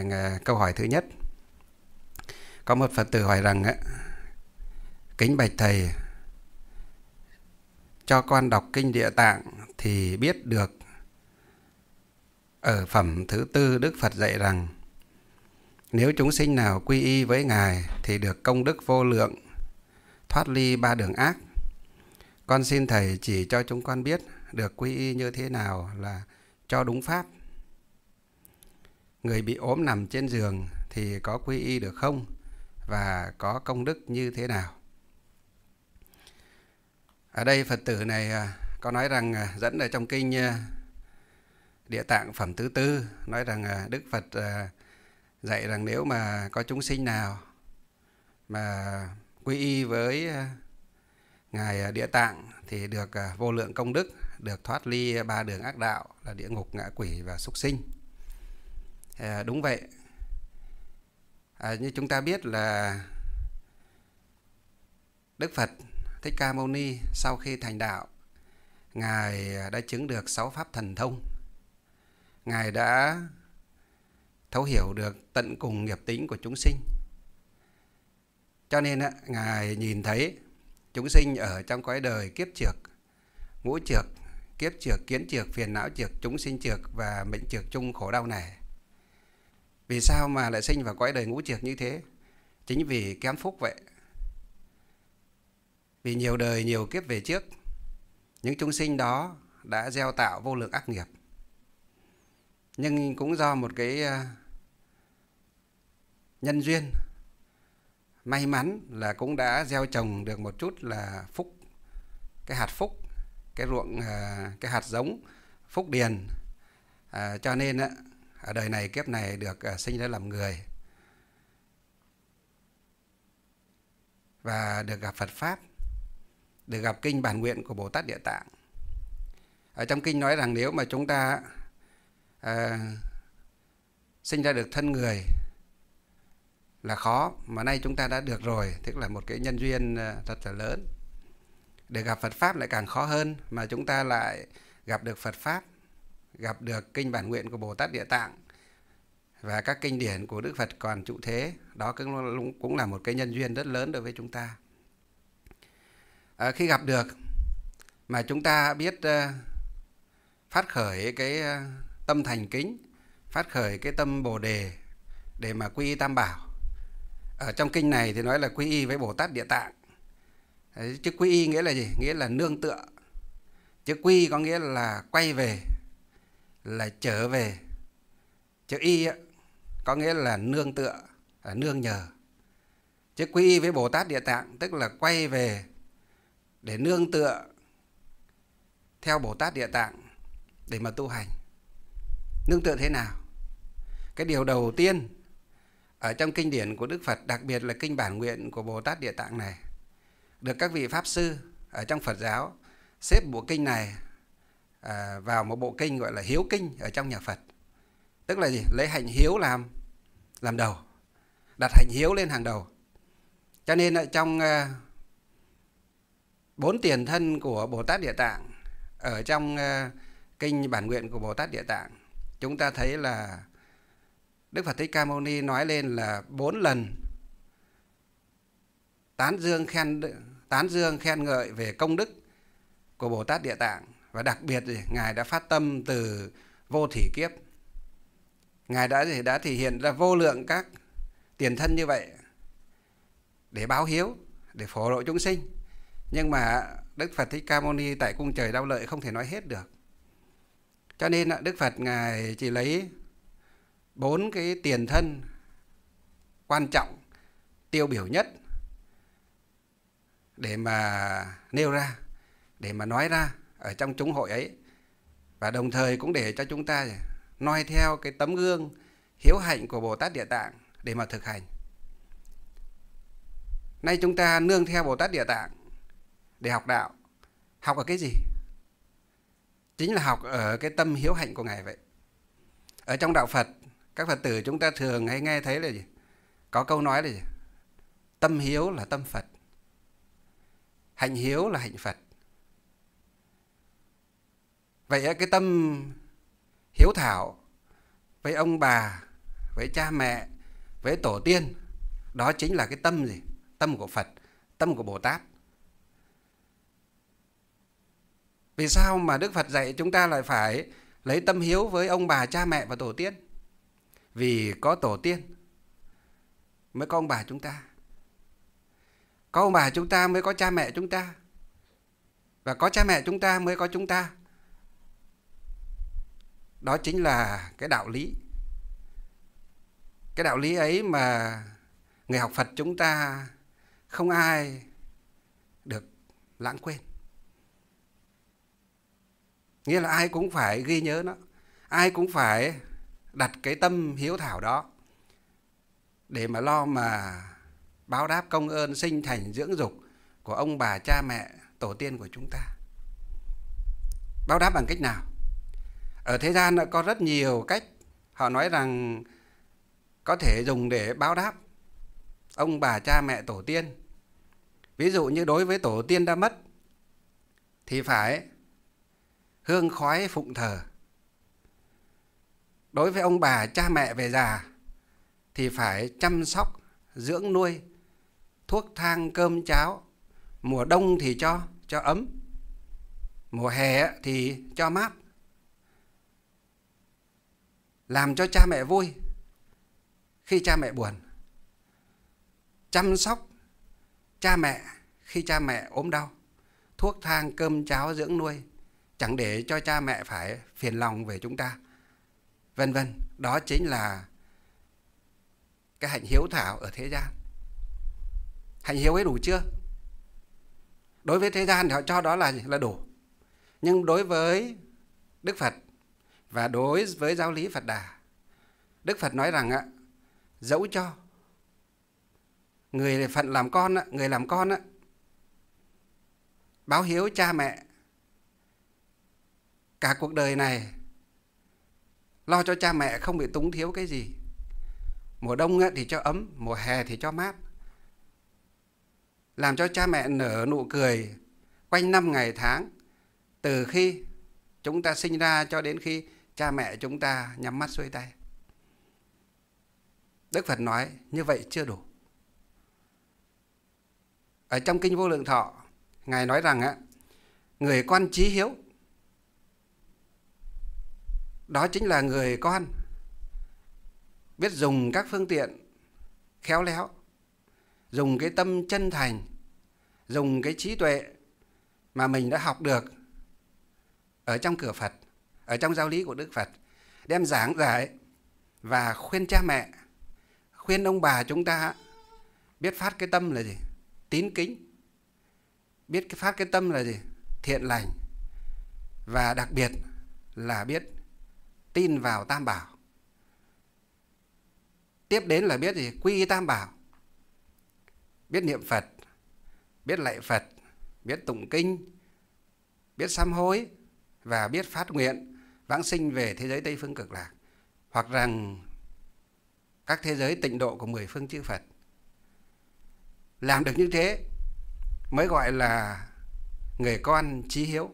Thì à, câu hỏi thứ nhất. Có một Phật tử hỏi rằng Kính bạch thầy cho con đọc kinh địa tạng thì biết được ở phẩm thứ tư Đức Phật dạy rằng nếu chúng sinh nào quy y với Ngài thì được công đức vô lượng, thoát ly ba đường ác. Con xin Thầy chỉ cho chúng con biết được quy y như thế nào là cho đúng pháp người bị ốm nằm trên giường thì có quy y được không và có công đức như thế nào ở đây phật tử này à, có nói rằng à, dẫn ở trong kinh à, địa tạng phẩm thứ tư nói rằng đức phật dạy rằng nếu mà có chúng sinh nào mà quy y với ngài địa tạng thì được vô lượng công đức được thoát ly ba đường ác đạo là địa ngục ngạ quỷ và súc sinh À, đúng vậy. À, như chúng ta biết là Đức Phật Thích Ca Mâu Ni sau khi thành đạo, Ngài đã chứng được sáu pháp thần thông. Ngài đã thấu hiểu được tận cùng nghiệp tính của chúng sinh. Cho nên Ngài nhìn thấy chúng sinh ở trong cõi đời kiếp trược, ngũ trược, kiếp trược, kiến trược, phiền não trược, chúng sinh trược và mệnh trược chung khổ đau này vì sao mà lại sinh vào cõi đời ngũ triệt như thế? Chính vì kém phúc vậy. Vì nhiều đời, nhiều kiếp về trước, những chúng sinh đó đã gieo tạo vô lượng ác nghiệp. Nhưng cũng do một cái à, nhân duyên, may mắn là cũng đã gieo trồng được một chút là phúc, cái hạt phúc, cái ruộng, à, cái hạt giống, phúc điền. À, cho nên ở đời này kiếp này được à, sinh ra làm người và được gặp Phật pháp, được gặp kinh bản nguyện của Bồ Tát Địa Tạng. Ở trong kinh nói rằng nếu mà chúng ta à, sinh ra được thân người là khó mà nay chúng ta đã được rồi, tức là một cái nhân duyên à, thật là lớn. Để gặp Phật pháp lại càng khó hơn mà chúng ta lại gặp được Phật pháp gặp được kinh bản nguyện của Bồ Tát Địa Tạng và các kinh điển của Đức Phật còn trụ thế đó cũng cũng là một cái nhân duyên rất lớn đối với chúng ta à, khi gặp được mà chúng ta biết uh, phát khởi cái uh, tâm thành kính phát khởi cái tâm bồ đề để mà quy y tam bảo ở trong kinh này thì nói là quy y với Bồ Tát Địa Tạng Đấy, chứ quy y nghĩa là gì nghĩa là nương tựa chữ quy có nghĩa là quay về là trở về chữ y á, có nghĩa là nương tựa à, nương nhờ chữ quy y với bồ tát địa tạng tức là quay về để nương tựa theo bồ tát địa tạng để mà tu hành nương tựa thế nào cái điều đầu tiên ở trong kinh điển của đức phật đặc biệt là kinh bản nguyện của bồ tát địa tạng này được các vị pháp sư ở trong phật giáo xếp bộ kinh này À, vào một bộ kinh gọi là hiếu kinh ở trong nhà Phật tức là gì lấy hạnh hiếu làm làm đầu đặt hạnh hiếu lên hàng đầu cho nên ở trong à, bốn tiền thân của Bồ Tát Địa Tạng ở trong à, kinh bản nguyện của Bồ Tát Địa Tạng chúng ta thấy là Đức Phật Thích Ca Mâu Ni nói lên là bốn lần tán dương khen tán dương khen ngợi về công đức của Bồ Tát Địa Tạng và đặc biệt gì ngài đã phát tâm từ vô thủy kiếp ngài đã đã thể hiện ra vô lượng các tiền thân như vậy để báo hiếu để phổ độ chúng sinh nhưng mà đức phật thích ca mâu ni tại cung trời đau lợi không thể nói hết được cho nên đức phật ngài chỉ lấy bốn cái tiền thân quan trọng tiêu biểu nhất để mà nêu ra để mà nói ra ở trong chúng hội ấy và đồng thời cũng để cho chúng ta noi theo cái tấm gương hiếu hạnh của Bồ Tát Địa Tạng để mà thực hành. Nay chúng ta nương theo Bồ Tát Địa Tạng để học đạo. Học ở cái gì? Chính là học ở cái tâm hiếu hạnh của Ngài vậy. Ở trong Đạo Phật, các Phật tử chúng ta thường hay nghe thấy là gì? Có câu nói là gì? Tâm hiếu là tâm Phật. Hạnh hiếu là hạnh Phật vậy cái tâm hiếu thảo với ông bà với cha mẹ với tổ tiên đó chính là cái tâm gì tâm của phật tâm của bồ tát vì sao mà đức phật dạy chúng ta lại phải lấy tâm hiếu với ông bà cha mẹ và tổ tiên vì có tổ tiên mới có ông bà chúng ta có ông bà chúng ta mới có cha mẹ chúng ta và có cha mẹ chúng ta mới có chúng ta đó chính là cái đạo lý cái đạo lý ấy mà người học phật chúng ta không ai được lãng quên nghĩa là ai cũng phải ghi nhớ nó ai cũng phải đặt cái tâm hiếu thảo đó để mà lo mà báo đáp công ơn sinh thành dưỡng dục của ông bà cha mẹ tổ tiên của chúng ta báo đáp bằng cách nào ở thế gian đã có rất nhiều cách họ nói rằng có thể dùng để báo đáp ông bà cha mẹ tổ tiên ví dụ như đối với tổ tiên đã mất thì phải hương khói phụng thờ đối với ông bà cha mẹ về già thì phải chăm sóc dưỡng nuôi thuốc thang cơm cháo mùa đông thì cho cho ấm mùa hè thì cho mát làm cho cha mẹ vui khi cha mẹ buồn chăm sóc cha mẹ khi cha mẹ ốm đau thuốc thang cơm cháo dưỡng nuôi chẳng để cho cha mẹ phải phiền lòng về chúng ta vân vân đó chính là cái hạnh hiếu thảo ở thế gian hạnh hiếu ấy đủ chưa đối với thế gian thì họ cho đó là là đủ nhưng đối với đức phật và đối với giáo lý Phật Đà, Đức Phật nói rằng ạ, dẫu cho người phận làm con, người làm con á, báo hiếu cha mẹ cả cuộc đời này lo cho cha mẹ không bị túng thiếu cái gì mùa đông thì cho ấm mùa hè thì cho mát làm cho cha mẹ nở nụ cười quanh năm ngày tháng từ khi chúng ta sinh ra cho đến khi cha mẹ chúng ta nhắm mắt xuôi tay. Đức Phật nói như vậy chưa đủ. Ở trong Kinh Vô Lượng Thọ, Ngài nói rằng á, người con trí hiếu, đó chính là người con biết dùng các phương tiện khéo léo, dùng cái tâm chân thành, dùng cái trí tuệ mà mình đã học được ở trong cửa Phật ở trong giáo lý của Đức Phật đem giảng giải và khuyên cha mẹ, khuyên ông bà chúng ta biết phát cái tâm là gì? Tín kính. Biết cái phát cái tâm là gì? Thiện lành. Và đặc biệt là biết tin vào Tam Bảo. Tiếp đến là biết gì? Quy Tam Bảo. Biết niệm Phật, biết lạy Phật, biết tụng kinh, biết sám hối và biết phát nguyện vãng sinh về thế giới Tây Phương Cực Lạc hoặc rằng các thế giới tịnh độ của mười phương chư Phật. Làm được như thế mới gọi là người con trí hiếu.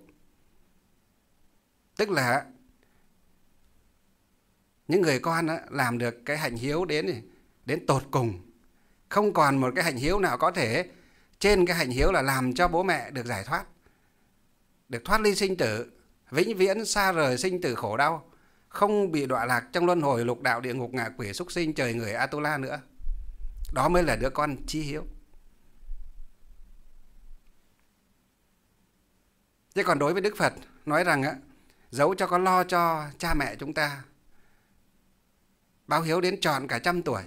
Tức là những người con làm được cái hạnh hiếu đến đến tột cùng. Không còn một cái hạnh hiếu nào có thể trên cái hạnh hiếu là làm cho bố mẹ được giải thoát, được thoát ly sinh tử, vĩnh viễn xa rời sinh tử khổ đau, không bị đọa lạc trong luân hồi lục đạo địa ngục ngạ quỷ súc sinh trời người Atula nữa. Đó mới là đứa con chi hiếu. Thế còn đối với Đức Phật nói rằng á, giấu cho có lo cho cha mẹ chúng ta báo hiếu đến tròn cả trăm tuổi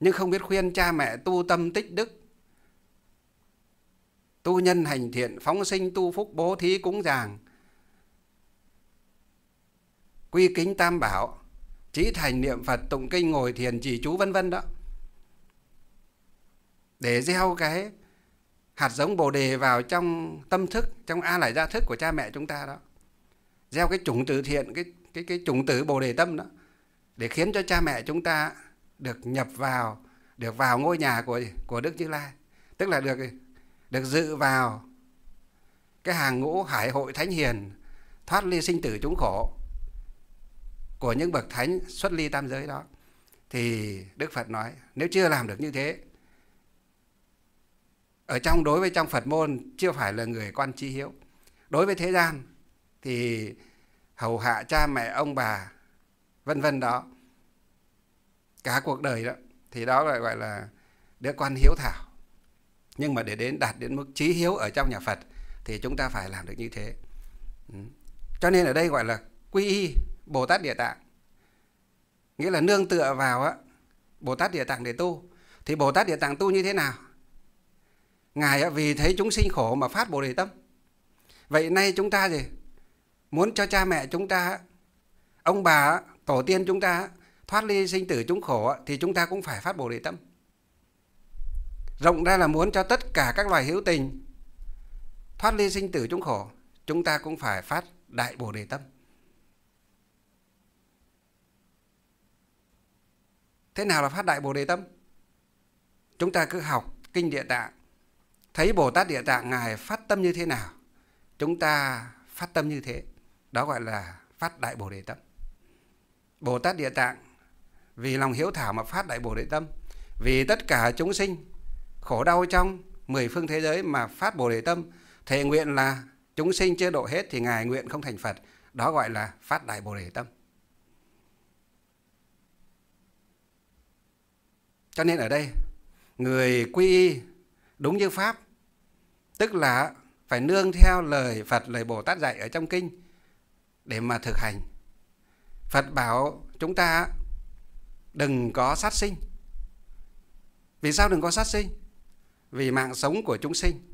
nhưng không biết khuyên cha mẹ tu tâm tích đức tu nhân hành thiện phóng sinh tu phúc bố thí cúng dường quy kính tam bảo trí thành niệm phật tụng kinh ngồi thiền trì chú vân vân đó để gieo cái hạt giống bồ đề vào trong tâm thức trong a lại gia thức của cha mẹ chúng ta đó gieo cái chủng tử thiện cái cái cái chủng tử bồ đề tâm đó để khiến cho cha mẹ chúng ta được nhập vào được vào ngôi nhà của của đức như lai tức là được được dự vào cái hàng ngũ hải hội thánh hiền thoát ly sinh tử chúng khổ của những bậc thánh xuất ly tam giới đó thì Đức Phật nói nếu chưa làm được như thế ở trong đối với trong Phật môn chưa phải là người quan chi hiếu đối với thế gian thì hầu hạ cha mẹ ông bà vân vân đó cả cuộc đời đó thì đó lại gọi là đứa quan hiếu thảo nhưng mà để đến đạt đến mức trí hiếu ở trong nhà Phật thì chúng ta phải làm được như thế ừ. cho nên ở đây gọi là quy y Bồ Tát Địa Tạng. Nghĩa là nương tựa vào á, Bồ Tát Địa Tạng để tu. Thì Bồ Tát Địa Tạng tu như thế nào? Ngài á, vì thấy chúng sinh khổ mà phát Bồ Đề Tâm. Vậy nay chúng ta gì? Muốn cho cha mẹ chúng ta, ông bà, tổ tiên chúng ta thoát ly sinh tử chúng khổ thì chúng ta cũng phải phát Bồ Đề Tâm. Rộng ra là muốn cho tất cả các loài hữu tình thoát ly sinh tử chúng khổ, chúng ta cũng phải phát đại Bồ Đề Tâm. thế nào là phát đại bồ đề tâm chúng ta cứ học kinh địa tạng thấy bồ tát địa tạng ngài phát tâm như thế nào chúng ta phát tâm như thế đó gọi là phát đại bồ đề tâm bồ tát địa tạng vì lòng hiếu thảo mà phát đại bồ đề tâm vì tất cả chúng sinh khổ đau trong mười phương thế giới mà phát bồ đề tâm thể nguyện là chúng sinh chưa độ hết thì ngài nguyện không thành phật đó gọi là phát đại bồ đề tâm Cho nên ở đây, người quy y đúng như Pháp, tức là phải nương theo lời Phật, lời Bồ Tát dạy ở trong kinh để mà thực hành. Phật bảo chúng ta đừng có sát sinh. Vì sao đừng có sát sinh? Vì mạng sống của chúng sinh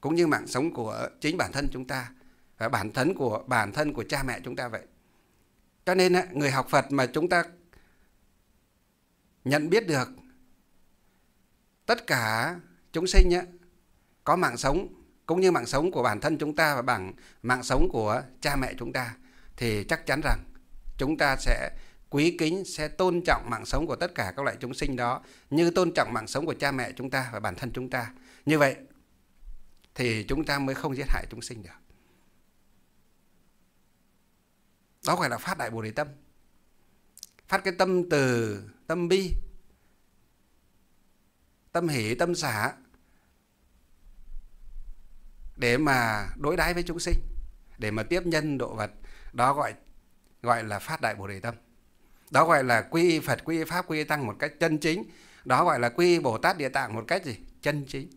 cũng như mạng sống của chính bản thân chúng ta và bản thân của bản thân của cha mẹ chúng ta vậy. Cho nên người học Phật mà chúng ta nhận biết được tất cả chúng sinh á, có mạng sống cũng như mạng sống của bản thân chúng ta và bằng mạng sống của cha mẹ chúng ta thì chắc chắn rằng chúng ta sẽ quý kính sẽ tôn trọng mạng sống của tất cả các loại chúng sinh đó như tôn trọng mạng sống của cha mẹ chúng ta và bản thân chúng ta như vậy thì chúng ta mới không giết hại chúng sinh được đó gọi là phát đại bồ đề tâm phát cái tâm từ tâm bi tâm hỷ tâm xả để mà đối đãi với chúng sinh để mà tiếp nhân độ vật đó gọi gọi là phát đại bồ đề tâm đó gọi là quy y phật quy y pháp quy y tăng một cách chân chính đó gọi là quy y bồ tát địa tạng một cách gì chân chính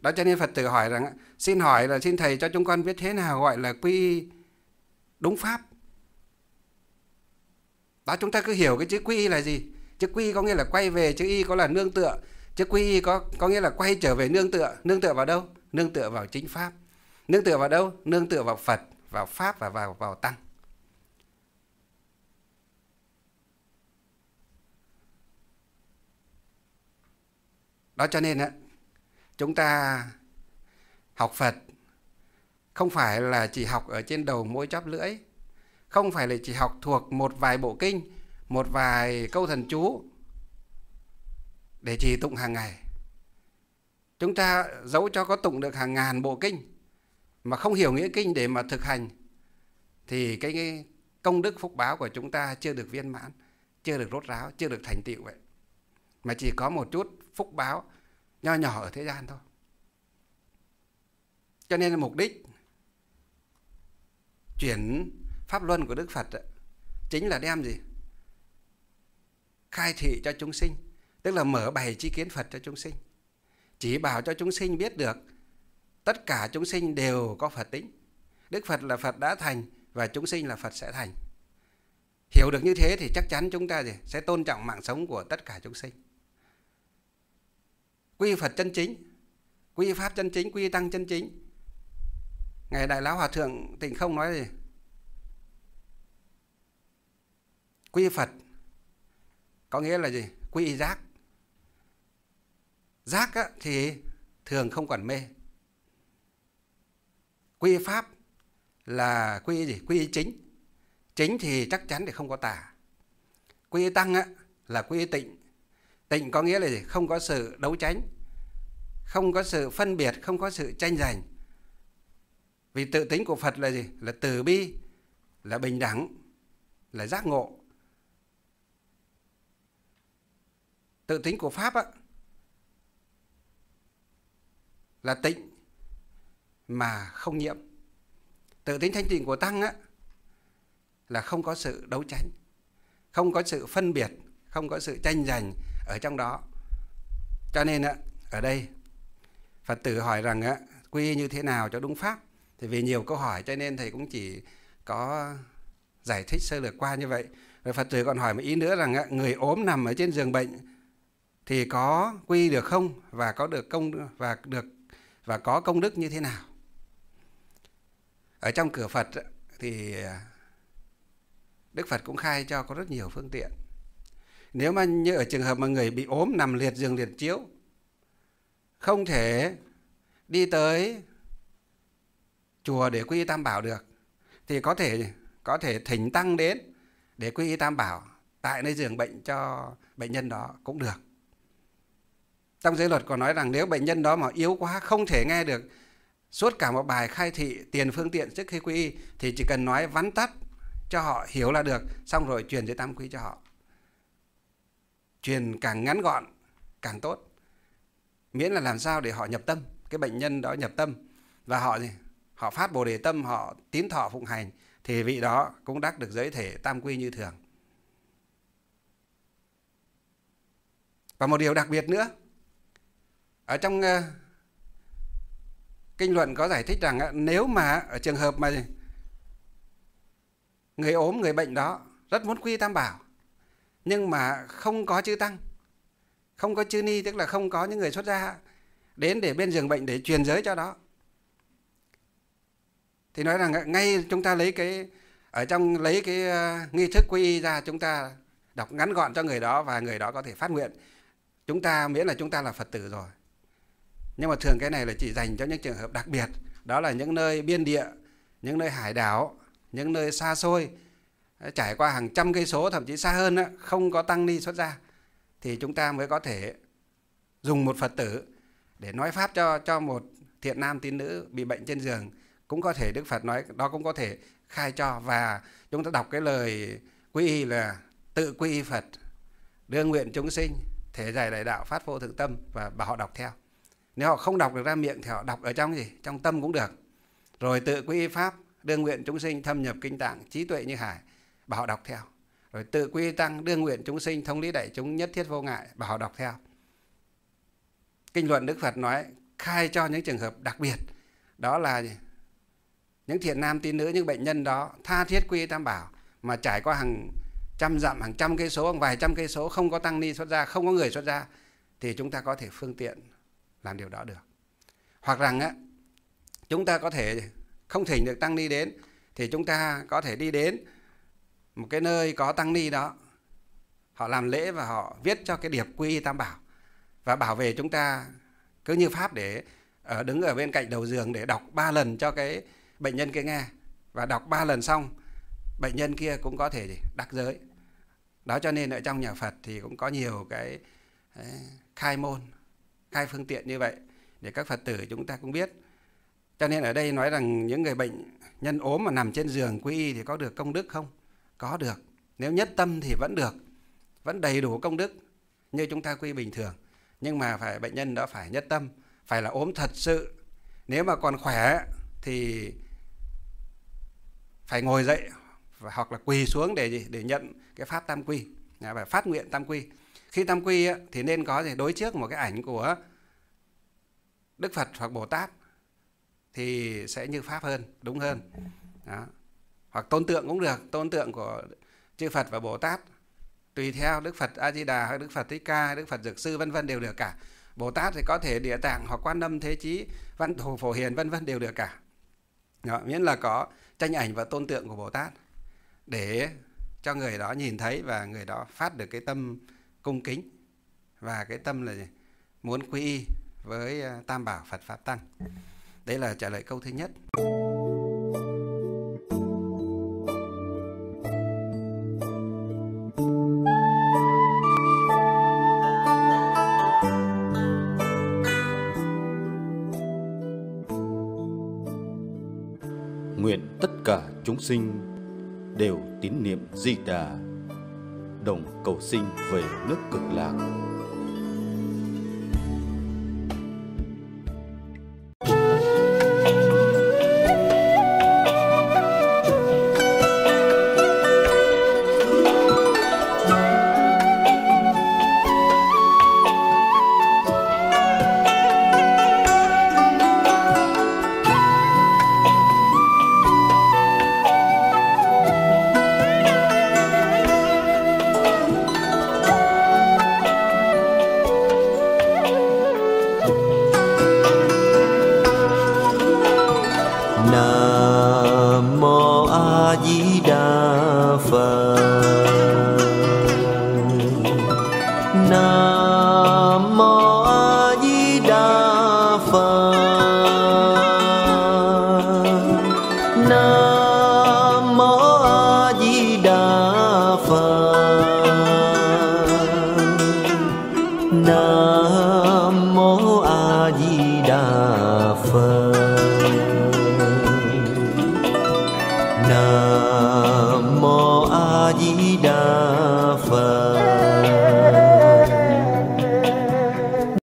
đó cho nên phật tử hỏi rằng xin hỏi là xin thầy cho chúng con biết thế nào gọi là quy đúng pháp đó chúng ta cứ hiểu cái chữ quy là gì chữ quy có nghĩa là quay về chữ y có là nương tựa chữ quy y có có nghĩa là quay trở về nương tựa nương tựa vào đâu nương tựa vào chính pháp nương tựa vào đâu nương tựa vào phật vào pháp và vào vào tăng đó cho nên á chúng ta học phật không phải là chỉ học ở trên đầu mỗi chóp lưỡi không phải là chỉ học thuộc một vài bộ kinh một vài câu thần chú để trì tụng hàng ngày. Chúng ta dẫu cho có tụng được hàng ngàn bộ kinh mà không hiểu nghĩa kinh để mà thực hành thì cái công đức phúc báo của chúng ta chưa được viên mãn, chưa được rốt ráo, chưa được thành tựu vậy. Mà chỉ có một chút phúc báo nho nhỏ ở thế gian thôi. Cho nên là mục đích chuyển pháp luân của Đức Phật chính là đem gì? khai thị cho chúng sinh, tức là mở bày chi kiến Phật cho chúng sinh. Chỉ bảo cho chúng sinh biết được tất cả chúng sinh đều có Phật tính. Đức Phật là Phật đã thành và chúng sinh là Phật sẽ thành. Hiểu được như thế thì chắc chắn chúng ta gì sẽ tôn trọng mạng sống của tất cả chúng sinh. Quy Phật chân chính, quy Pháp chân chính, quy Tăng chân chính. Ngài Đại Lão Hòa Thượng Tịnh Không nói gì? Quy Phật có nghĩa là gì quy giác giác á, thì thường không quản mê quy pháp là quy gì quy chính chính thì chắc chắn thì không có tà quy tăng á, là quy tịnh tịnh có nghĩa là gì không có sự đấu tranh không có sự phân biệt không có sự tranh giành vì tự tính của phật là gì là từ bi là bình đẳng là giác ngộ tự tính của pháp á, là tịnh mà không nhiễm tự tính thanh tịnh của tăng á, là không có sự đấu tranh không có sự phân biệt không có sự tranh giành ở trong đó cho nên á, ở đây phật tử hỏi rằng á, quy như thế nào cho đúng pháp thì vì nhiều câu hỏi cho nên thầy cũng chỉ có giải thích sơ lược qua như vậy rồi phật tử còn hỏi một ý nữa rằng á người ốm nằm ở trên giường bệnh thì có quy được không và có được công và được và có công đức như thế nào ở trong cửa Phật thì à, Đức Phật cũng khai cho có rất nhiều phương tiện nếu mà như ở trường hợp mà người bị ốm nằm liệt giường liệt chiếu không thể đi tới chùa để quy tam bảo được thì có thể có thể thỉnh tăng đến để quy y tam bảo tại nơi giường bệnh cho bệnh nhân đó cũng được trong giới luật còn nói rằng nếu bệnh nhân đó mà yếu quá không thể nghe được suốt cả một bài khai thị tiền phương tiện trước khi quy y thì chỉ cần nói vắn tắt cho họ hiểu là được xong rồi truyền giới tam quy cho họ truyền càng ngắn gọn càng tốt miễn là làm sao để họ nhập tâm cái bệnh nhân đó nhập tâm và họ gì họ phát bồ đề tâm họ tín thọ phụng hành thì vị đó cũng đắc được giới thể tam quy như thường và một điều đặc biệt nữa ở trong uh, kinh luận có giải thích rằng uh, nếu mà ở trường hợp mà người ốm người bệnh đó rất muốn quy tam bảo nhưng mà không có chư tăng không có chư ni tức là không có những người xuất gia đến để bên giường bệnh để truyền giới cho đó thì nói rằng ờ, ngay chúng ta lấy cái ở trong lấy cái uh, nghi thức quy y ra chúng ta đọc ngắn gọn cho người đó và người đó có thể phát nguyện chúng ta miễn là chúng ta là phật tử rồi nhưng mà thường cái này là chỉ dành cho những trường hợp đặc biệt đó là những nơi biên địa những nơi hải đảo những nơi xa xôi ờ, trải qua hàng trăm cây số thậm chí xa hơn không có tăng ni xuất gia thì chúng ta mới có thể dùng một phật tử để nói pháp cho cho một thiện nam tín nữ bị bệnh trên giường cũng có thể đức phật nói đó cũng có thể khai cho và chúng ta đọc cái lời quy y là tự quy y phật đưa nguyện chúng sinh thể giải đại đạo phát vô thượng tâm và bảo họ đọc theo nếu họ không đọc được ra miệng thì họ đọc ở trong gì trong tâm cũng được rồi tự quy y pháp đương nguyện chúng sinh thâm nhập kinh tạng trí tuệ như hải bảo đọc theo rồi tự quy tăng đương nguyện chúng sinh thông lý đại chúng nhất thiết vô ngại bảo đọc theo kinh luận đức phật nói khai cho những trường hợp đặc biệt đó là gì? những thiện nam tín nữ những bệnh nhân đó tha thiết quy tam bảo mà trải qua hàng trăm dặm hàng trăm cây số hàng vài trăm cây số không có tăng ni xuất ra không có người xuất ra thì chúng ta có thể phương tiện làm điều đó được hoặc rằng á chúng ta có thể không thỉnh được tăng ni đến thì chúng ta có thể đi đến một cái nơi có tăng ni đó họ làm lễ và họ viết cho cái điệp quy tam bảo và bảo vệ chúng ta cứ như pháp để ở ờ, đứng ở bên cạnh đầu giường để đọc ba lần cho cái bệnh nhân kia nghe và đọc ba lần xong bệnh nhân kia cũng có thể đắc giới đó cho nên ở trong nhà Phật thì cũng có nhiều cái khai môn hai phương tiện như vậy để các Phật tử chúng ta cũng biết. Cho nên ở đây nói rằng những người bệnh nhân ốm mà nằm trên giường quy y thì có được công đức không? Có được. Nếu nhất tâm thì vẫn được. Vẫn đầy đủ công đức như chúng ta quy bình thường. Nhưng mà phải bệnh nhân đó phải nhất tâm, phải là ốm thật sự. Nếu mà còn khỏe thì phải ngồi dậy hoặc là quỳ xuống để để nhận cái pháp tam quy, phải phát nguyện tam quy khi tam quy thì nên có gì đối trước một cái ảnh của đức phật hoặc bồ tát thì sẽ như pháp hơn đúng hơn đó. hoặc tôn tượng cũng được tôn tượng của chư phật và bồ tát tùy theo đức phật a di đà hay đức phật thích ca hay đức phật dược sư vân vân đều được cả bồ tát thì có thể địa tạng hoặc quan âm thế chí văn thù phổ hiền vân vân đều được cả đó, miễn là có tranh ảnh và tôn tượng của bồ tát để cho người đó nhìn thấy và người đó phát được cái tâm cung kính và cái tâm là gì? muốn quy y với à, tam bảo Phật pháp tăng. Đấy là trả lời câu thứ nhất. Nguyện tất cả chúng sinh đều tín niệm Di Đà đồng cầu sinh về nước cực lạc